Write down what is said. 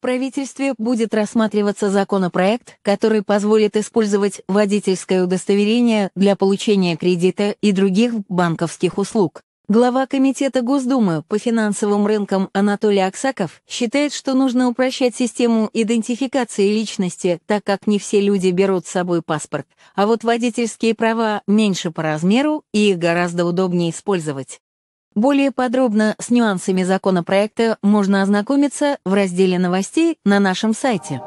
В правительстве будет рассматриваться законопроект, который позволит использовать водительское удостоверение для получения кредита и других банковских услуг. Глава Комитета Госдумы по финансовым рынкам Анатолий Аксаков считает, что нужно упрощать систему идентификации личности, так как не все люди берут с собой паспорт, а вот водительские права меньше по размеру и их гораздо удобнее использовать. Более подробно с нюансами законопроекта можно ознакомиться в разделе новостей на нашем сайте.